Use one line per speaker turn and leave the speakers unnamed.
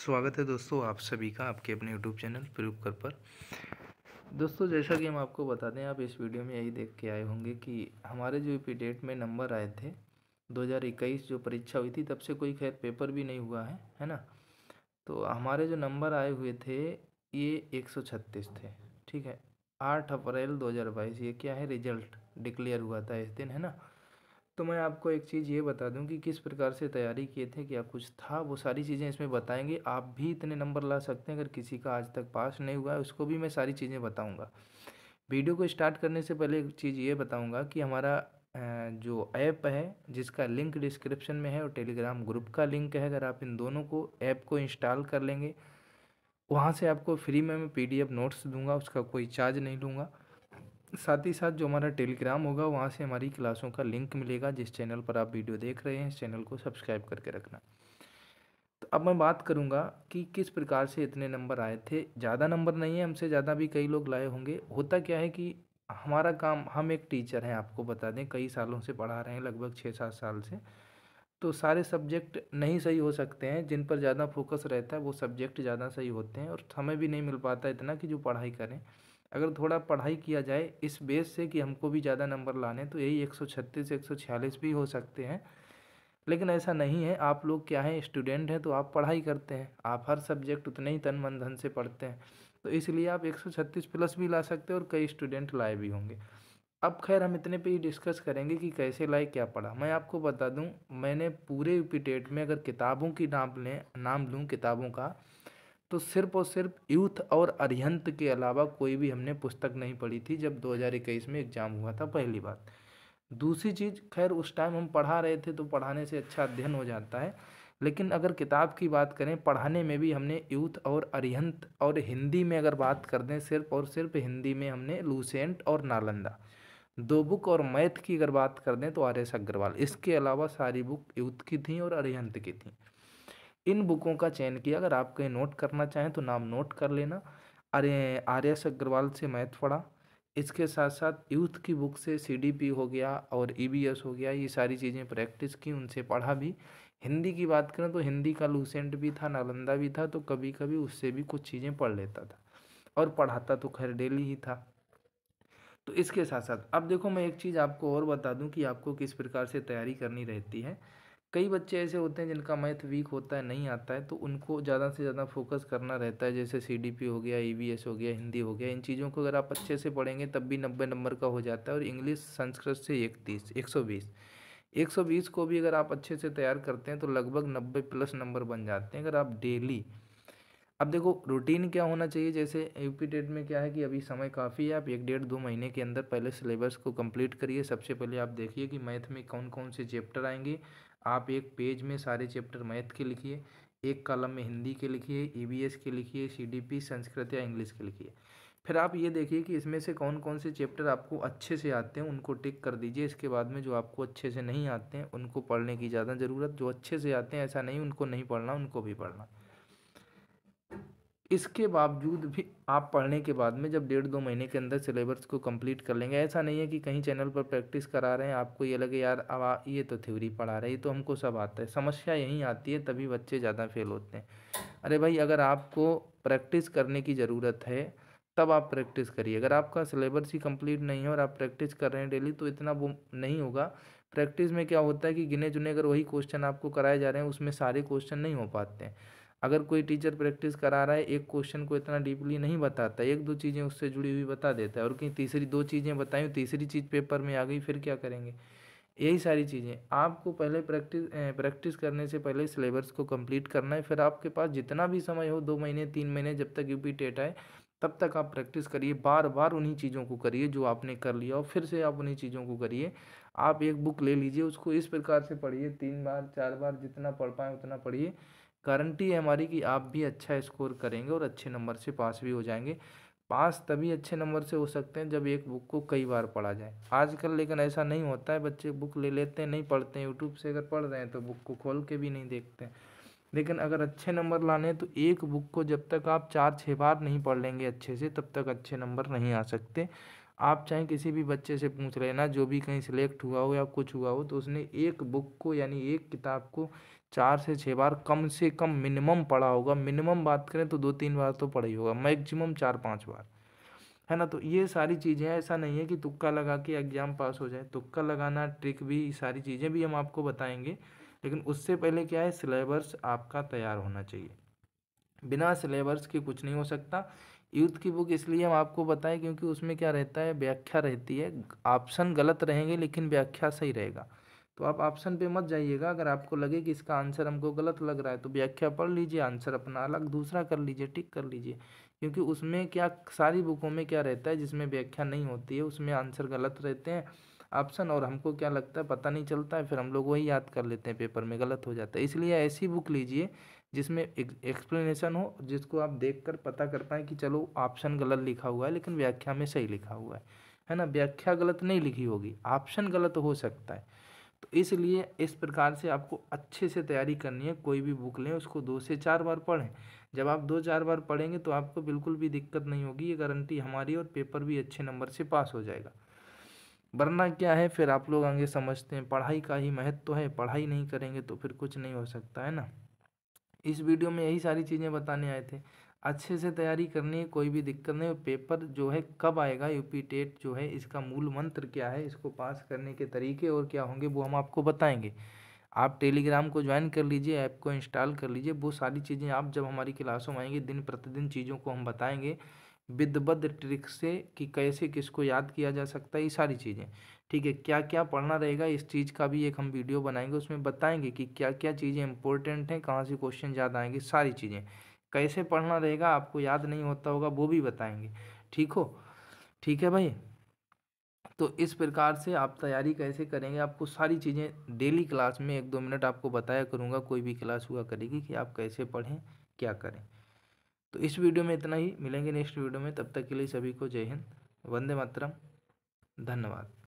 स्वागत है दोस्तों आप सभी का आपके अपने यूट्यूब चैनल प्रयोग कर पर दोस्तों जैसा कि हम आपको बता दें आप इस वीडियो में यही देख के आए होंगे कि हमारे जो डेट में नंबर आए थे 2021 जो परीक्षा हुई थी तब से कोई खैर पेपर भी नहीं हुआ है है ना तो हमारे जो नंबर आए हुए थे ये 136 थे ठीक है आठ अप्रैल दो ये क्या है रिजल्ट डिक्लेयर हुआ था इस दिन है ना तो मैं आपको एक चीज़ ये बता दूं कि किस प्रकार से तैयारी किए थे क्या कुछ था वो सारी चीज़ें इसमें बताएंगे आप भी इतने नंबर ला सकते हैं अगर किसी का आज तक पास नहीं हुआ है उसको भी मैं सारी चीज़ें बताऊँगा वीडियो को स्टार्ट करने से पहले एक चीज़ ये बताऊँगा कि हमारा जो ऐप है जिसका लिंक डिस्क्रिप्शन में है और टेलीग्राम ग्रुप का लिंक है अगर आप इन दोनों को ऐप को इंस्टॉल कर लेंगे वहाँ से आपको फ्री में मैं पी नोट्स दूंगा उसका कोई चार्ज नहीं लूँगा साथ ही साथ जो हमारा टेलीग्राम होगा वहाँ से हमारी क्लासों का लिंक मिलेगा जिस चैनल पर आप वीडियो देख रहे हैं इस चैनल को सब्सक्राइब करके रखना तो अब मैं बात करूँगा कि किस प्रकार से इतने नंबर आए थे ज़्यादा नंबर नहीं है हमसे ज़्यादा भी कई लोग लाए होंगे होता क्या है कि हमारा काम हम एक टीचर हैं आपको बता दें कई सालों से पढ़ा रहे हैं लगभग छः सात साल से तो सारे सब्जेक्ट नहीं सही हो सकते हैं जिन पर ज़्यादा फोकस रहता है वो सब्जेक्ट ज़्यादा सही होते हैं और समय भी नहीं मिल पाता इतना कि जो पढ़ाई करें अगर थोड़ा पढ़ाई किया जाए इस बेस से कि हमको भी ज़्यादा नंबर लाने तो यही एक सौ छत्तीस एक सौ छियालीस भी हो सकते हैं लेकिन ऐसा नहीं है आप लोग क्या हैं स्टूडेंट हैं तो आप पढ़ाई करते हैं आप हर सब्जेक्ट उतने ही तन मन धन से पढ़ते हैं तो इसलिए आप 136 प्लस भी ला सकते हैं और कई स्टूडेंट लाए भी होंगे अब खैर हम इतने पे ही डिस्कस करेंगे कि कैसे लाए क्या पढ़ा मैं आपको बता दूं मैंने पूरे यूपीटेट में अगर किताबों की नाम लें नाम लूँ किताबों का तो सिर्फ और सिर्फ यूथ और अरिहंत के अलावा कोई भी हमने पुस्तक नहीं पढ़ी थी जब 2021 में एग्ज़ाम हुआ था पहली बार दूसरी चीज़ खैर उस टाइम हम पढ़ा रहे थे तो पढ़ाने से अच्छा अध्ययन हो जाता है लेकिन अगर किताब की बात करें पढ़ाने में भी हमने यूथ और अरिहंत और हिंदी में अगर बात कर दें सिर्फ और सिर्फ हिंदी में हमने लूसेंट और नालंदा दो बुक और मैथ की अगर बात कर दें तो आर एस अग्रवाल इसके अलावा सारी बुक यूथ की थी और अरिहंत की थी इन बुकों का चयन किया अगर आप कहीं नोट करना चाहें तो नाम नोट कर लेना अरे आर एस अग्रवाल से मैथ पढ़ा इसके साथ साथ यूथ की बुक से सी हो गया और ई हो गया ये सारी चीज़ें प्रैक्टिस की उनसे पढ़ा भी हिंदी की बात करें तो हिंदी का लूसेंट भी था नालंदा भी था तो कभी कभी उससे भी कुछ चीज़ें पढ़ लेता था और पढ़ाता तो खैर डेली ही था तो इसके साथ साथ अब देखो मैं एक चीज़ आपको और बता दूं कि आपको किस प्रकार से तैयारी करनी रहती है कई बच्चे ऐसे होते हैं जिनका मैथ वीक होता है नहीं आता है तो उनको ज़्यादा से ज़्यादा फोकस करना रहता है जैसे सी हो गया ई e हो गया हिंदी हो गया इन चीज़ों को अगर आप अच्छे से पढ़ेंगे तब भी नब्बे नंबर का हो जाता है और इंग्लिश संस्कृत से एक सौ बीस एक सौ बीस को भी अगर आप अच्छे से तैयार करते हैं तो लगभग नब्बे प्लस नंबर बन जाते हैं अगर आप डेली अब देखो रूटीन क्या होना चाहिए जैसे यूपी टेट में क्या है कि अभी समय काफ़ी है आप एक डेढ़ दो महीने के अंदर पहले सिलेबस को कंप्लीट करिए सबसे पहले आप देखिए कि मैथ में कौन कौन से चैप्टर आएंगे आप एक पेज में सारे चैप्टर मैथ के लिखिए एक कॉलम में हिंदी के लिखिए एस e के लिखिए पी संस्कृत या इंग्लिश के लिखिए फिर आप ये देखिए कि इसमें से कौन कौन से चैप्टर आपको अच्छे से आते हैं उनको टिक कर दीजिए इसके बाद में जो आपको अच्छे से नहीं आते हैं उनको पढ़ने की ज़्यादा ज़रूरत जो अच्छे से आते हैं ऐसा नहीं उनको नहीं पढ़ना उनको भी पढ़ना इसके बावजूद भी आप पढ़ने के बाद में जब डेढ़ दो महीने के अंदर सिलेबस को कंप्लीट कर लेंगे ऐसा नहीं है कि कहीं चैनल पर प्रैक्टिस करा रहे हैं आपको ये लगे यार अब ये तो थ्योरी पढ़ा ये तो हमको सब आता है समस्या यहीं आती है तभी बच्चे ज़्यादा फेल होते हैं अरे भाई अगर आपको प्रैक्टिस करने की ज़रूरत है तब आप प्रैक्टिस करिए अगर आपका सिलेबस ही कम्प्लीट नहीं है और आप प्रैक्टिस कर रहे हैं डेली तो इतना वो नहीं होगा प्रैक्टिस में क्या होता है कि गिने चुने अगर वही क्वेश्चन आपको कराए जा रहे हैं उसमें सारे क्वेश्चन नहीं हो पाते हैं अगर कोई टीचर प्रैक्टिस करा रहा है एक क्वेश्चन को इतना डीपली नहीं बताता एक दो चीज़ें उससे जुड़ी हुई बता देता है और कहीं तीसरी दो चीज़ें बताई तीसरी चीज़ पेपर में आ गई फिर क्या करेंगे यही सारी चीज़ें आपको पहले प्रैक्टिस प्रैक्टिस करने से पहले सिलेबस को कंप्लीट करना है फिर आपके पास जितना भी समय हो दो महीने तीन महीने जब तक यूपी टेट आए तब तक आप प्रैक्टिस करिए बार बार उन्हीं चीज़ों को करिए जो आपने कर लिया और फिर से आप उन्हीं चीज़ों को करिए आप एक बुक ले लीजिए उसको इस प्रकार से पढ़िए तीन बार चार बार जितना पढ़ पाएँ उतना पढ़िए गारंटी है हमारी कि आप भी अच्छा स्कोर करेंगे और अच्छे नंबर से पास भी हो जाएंगे पास तभी अच्छे नंबर से हो सकते हैं जब एक बुक को कई बार पढ़ा जाए आजकल लेकिन ऐसा नहीं होता है बच्चे बुक ले लेते हैं नहीं पढ़ते हैं यूट्यूब से अगर पढ़ रहे हैं तो बुक को खोल के भी नहीं देखते हैं लेकिन अगर अच्छे नंबर लाने हैं तो एक बुक को जब तक आप चार छः बार नहीं पढ़ लेंगे अच्छे से तब तक अच्छे नंबर नहीं आ सकते आप चाहे किसी भी बच्चे से पूछ लेना जो भी कहीं सिलेक्ट हुआ हो या कुछ हुआ हो तो उसने एक बुक को यानी एक किताब को चार से छः बार कम से कम मिनिमम पढ़ा होगा मिनिमम बात करें तो दो तीन बार तो पढ़ा ही होगा मैक्सिमम चार पाँच बार है ना तो ये सारी चीज़ें ऐसा नहीं है कि तुक्का लगा के एग्ज़ाम पास हो जाए तुक्का लगाना ट्रिक भी सारी चीज़ें भी हम आपको बताएंगे लेकिन उससे पहले क्या है सिलेबस आपका तैयार होना चाहिए बिना सिलेबस के कुछ नहीं हो सकता यूथ की बुक इसलिए हम आपको बताएं क्योंकि उसमें क्या रहता है व्याख्या रहती है ऑप्शन गलत रहेंगे लेकिन व्याख्या सही रहेगा तो आप ऑप्शन पे मत जाइएगा अगर आपको लगे कि इसका आंसर हमको गलत लग रहा है तो व्याख्या पढ़ लीजिए आंसर अपना अलग दूसरा कर लीजिए टिक कर लीजिए क्योंकि उसमें क्या सारी बुकों में क्या रहता है जिसमें व्याख्या नहीं होती है उसमें आंसर गलत रहते हैं ऑप्शन और हमको क्या लगता है पता नहीं चलता है फिर हम लोग वही याद कर लेते हैं पेपर में गलत हो जाता है इसलिए ऐसी बुक लीजिए जिसमें एक्सप्लेनेशन हो जिसको आप देखकर पता कर पाएँ कि चलो ऑप्शन गलत लिखा हुआ है लेकिन व्याख्या में सही लिखा हुआ है है ना व्याख्या गलत नहीं लिखी होगी ऑप्शन गलत हो सकता है तो इसलिए इस प्रकार से आपको अच्छे से तैयारी करनी है कोई भी बुक लें उसको दो से चार बार पढ़ें जब आप दो चार बार पढ़ेंगे तो आपको बिल्कुल भी दिक्कत नहीं होगी ये गारंटी हमारी और पेपर भी अच्छे नंबर से पास हो जाएगा वरना क्या है फिर आप लोग आगे समझते हैं पढ़ाई का ही महत्व तो है पढ़ाई नहीं करेंगे तो फिर कुछ नहीं हो सकता है ना इस वीडियो में यही सारी चीज़ें बताने आए थे अच्छे से तैयारी करनी है कोई भी दिक्कत नहीं पेपर जो है कब आएगा यूपी टेट जो है इसका मूल मंत्र क्या है इसको पास करने के तरीके और क्या होंगे वो हम आपको बताएंगे आप टेलीग्राम को ज्वाइन कर लीजिए ऐप को इंस्टॉल कर लीजिए वो सारी चीज़ें आप जब हमारी क्लासों में आएंगे दिन प्रतिदिन चीज़ों को हम बताएंगे विधबद्ध ट्रिक से कि कैसे किसको याद किया जा सकता है ये सारी चीज़ें ठीक है क्या क्या पढ़ना रहेगा इस चीज़ का भी एक हम वीडियो बनाएंगे उसमें बताएंगे कि क्या क्या चीज़ें इंपॉर्टेंट हैं कहाँ से क्वेश्चन याद आएंगे सारी चीज़ें कैसे पढ़ना रहेगा आपको याद नहीं होता होगा वो भी बताएंगे ठीक हो ठीक है भाई तो इस प्रकार से आप तैयारी कैसे करेंगे आपको सारी चीज़ें डेली क्लास में एक दो मिनट आपको बताया करूँगा कोई भी क्लास हुआ करेगी कि आप कैसे पढ़ें क्या करें तो इस वीडियो में इतना ही मिलेंगे नेक्स्ट वीडियो में तब तक के लिए सभी को जय हिंद वंदे मातरम धन्यवाद